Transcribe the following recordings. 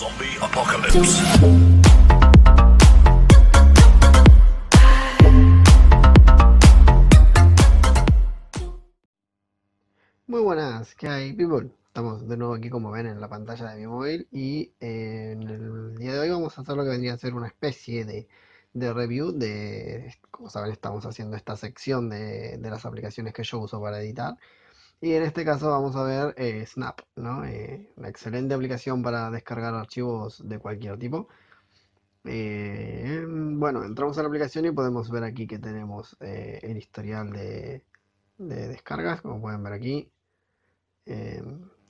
Zombie Apocalypse. Muy buenas, ¿qué hay, people? Estamos de nuevo aquí, como ven, en la pantalla de mi móvil. Y eh, en el día de hoy vamos a hacer lo que vendría a ser una especie de, review. de Como saben, estamos haciendo esta sección de, de las aplicaciones que yo uso para editar. Y en este caso vamos a ver eh, Snap, una eh, excelente aplicación para descargar archivos de cualquier tipo. Eh, bueno, entramos a la aplicación y podemos ver aquí que tenemos el historial de, descargas, como pueden ver aquí.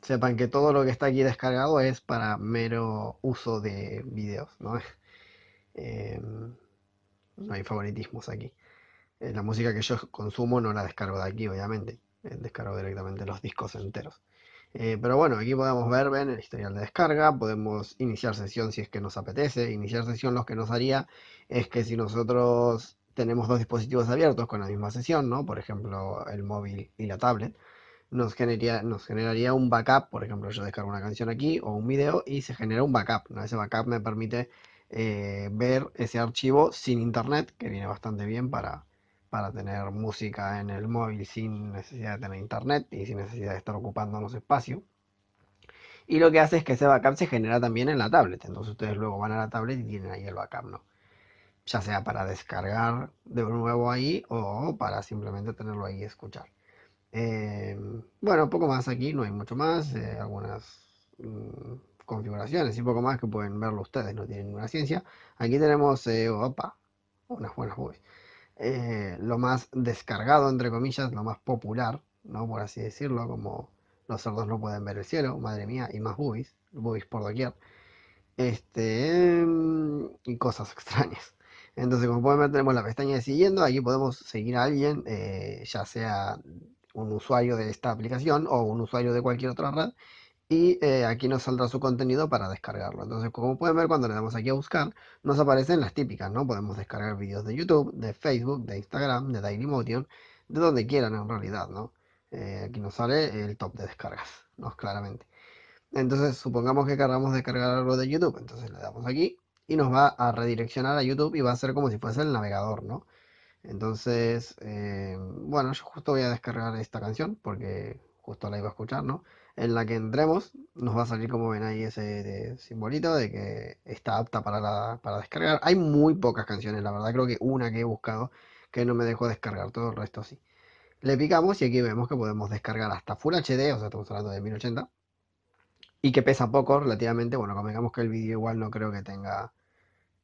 sepan que todo lo que está aquí descargado es para mero uso de videos, ¿no? no hay favoritismos aquí. la música que yo consumo no la descargo de aquí, obviamente. Eh, descargo directamente los discos enteros. Eh, pero bueno, aquí podemos ver, ven, el historial de descarga, podemos iniciar sesión si es que nos apetece. Iniciar sesión lo que nos haría es que si nosotros tenemos dos dispositivos abiertos con la misma sesión, Por ejemplo, el móvil y la tablet, nos, generaría, nos generaría un backup, por ejemplo, yo descargo una canción aquí o un video y se genera un backup, Ese backup me permite eh, ver ese archivo sin internet, que viene bastante bien para, para tener música en el móvil sin necesidad de tener internet y sin necesidad de estar ocupando los espacios Y lo que hace es que ese backup se genera también en la tablet. Entonces ustedes luego van a la tablet y tienen ahí el backup, Ya sea para descargar de nuevo ahí o para simplemente tenerlo ahí y escuchar. bueno eh, bueno, poco más aquí, no hay mucho más. Eh, algunas mm, configuraciones y poco más que pueden verlo ustedes, no tienen ninguna ciencia. Aquí tenemos, eh, opa, unas buenas voces. Eh, lo más descargado, entre comillas, lo más popular, ¿no? Por así decirlo, como los cerdos no pueden ver el cielo, madre mía, y más boobies, boobies por doquier, este, mm, y cosas extrañas. Entonces, como pueden ver, tenemos la pestaña de siguiendo, aquí podemos seguir a alguien, eh, ya sea un usuario de esta aplicación o un usuario de cualquier otra red, y eh, aquí nos saldrá su contenido para descargarlo. Entonces, como pueden ver, cuando le damos aquí a buscar, nos aparecen las típicas, ¿no? Podemos descargar vídeos de YouTube, de Facebook, de Instagram, de Dailymotion, de donde quieran en realidad, ¿no? Eh, aquí nos sale el top de descargas, ¿no? Claramente. Entonces, supongamos que queramos descargar algo de YouTube, entonces le damos aquí y nos va a redireccionar a YouTube y va a ser como si fuese el navegador, ¿no? Entonces, eh, bueno, yo justo voy a descargar esta canción porque justo la iba a escuchar, ¿no? en la que entremos, nos va a salir como ven ahí ese simbolito de que está apta para, para descargar. Hay muy pocas canciones, la verdad creo que una que he buscado que no me dejó descargar, todo el resto sí. Le picamos y aquí vemos que podemos descargar hasta Full HD, o sea, estamos hablando de 1080. Y que pesa poco relativamente, bueno, convengamos que el vídeo igual no creo que tenga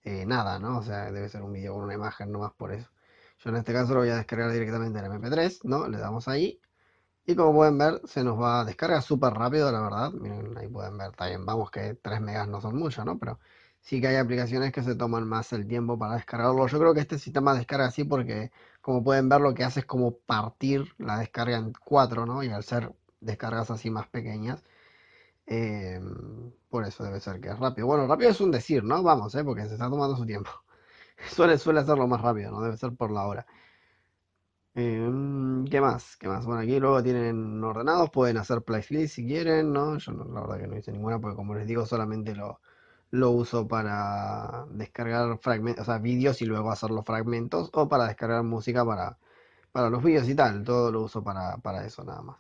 eh, nada, ¿no? O sea, debe ser un vídeo con una imagen nomás por eso. Yo en este caso lo voy a descargar directamente en MP3, ¿no? Le damos ahí y como pueden ver, se nos va, a descargar súper rápido, la verdad. Miren, ahí pueden ver también, vamos que 3 megas no son mucho, ¿no? Pero sí que hay aplicaciones que se toman más el tiempo para descargarlo. Yo creo que este sistema descarga así porque, como pueden ver, lo que hace es como partir la descarga en 4, ¿no? Y al ser descargas así más pequeñas, em, por eso debe ser que es rápido. Bueno, rápido es un decir, ¿no? Vamos, ¿eh? Porque se está tomando su tiempo. Suele, suele hacerlo más rápido, ¿no? Debe ser por la hora. Eh, mm, ¿Qué más? ¿Qué más? Bueno, aquí luego tienen ordenados, pueden hacer playlists si quieren, ¿no? Yo la verdad que no hice ninguna porque como les digo solamente lo, lo uso para descargar fragmentos, o sea, vídeos y luego hacer los fragmentos o para descargar música para, para los vídeos y tal. Todo lo uso para, eso nada más.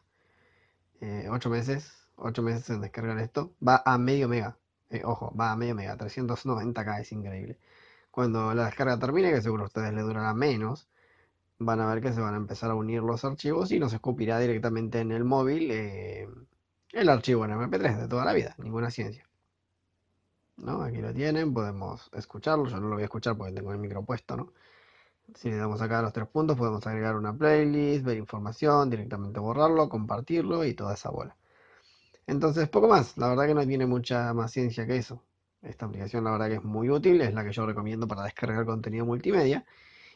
Eh, ocho meses, ocho meses en descargar esto. Va a medio mega. Eh, ojo, va a medio mega, 390k, es increíble. Cuando la descarga termine, que seguro a ustedes le durará menos van a ver que se van a empezar a unir los archivos y nos escupirá directamente en el móvil eh, el archivo en MP3 de toda la vida, ninguna ciencia. ¿No? Aquí lo tienen, podemos escucharlo, yo no lo voy a escuchar porque tengo el micro puesto, ¿no? Si le damos acá los tres puntos, podemos agregar una playlist, ver información, directamente borrarlo, compartirlo y toda esa bola. Entonces, poco más. La verdad que no tiene mucha más ciencia que eso. Esta aplicación la verdad que es muy útil, es la que yo recomiendo para descargar contenido multimedia.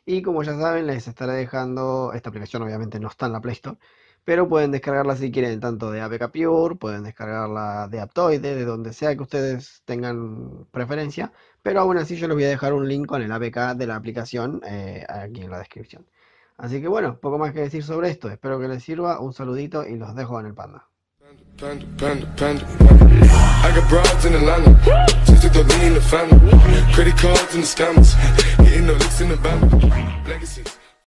Y como ya saben, les estaré dejando, esta aplicación obviamente no está en la Play Store, pero pueden descargarla si quieren, tanto de APK Pure, pueden descargarla de Aptoide, de donde sea que ustedes tengan preferencia, pero aún así yo les voy a dejar un link con el APK de la aplicación eh, aquí en la descripción. Así que bueno, poco más que decir sobre esto, espero que les sirva, un saludito y los dejo en el panda. Panda, panda, panda, I got broads in Atlanta. Just took the lean, the family. Credit cards and the scammers. Hitting the licks in the band. Legacy.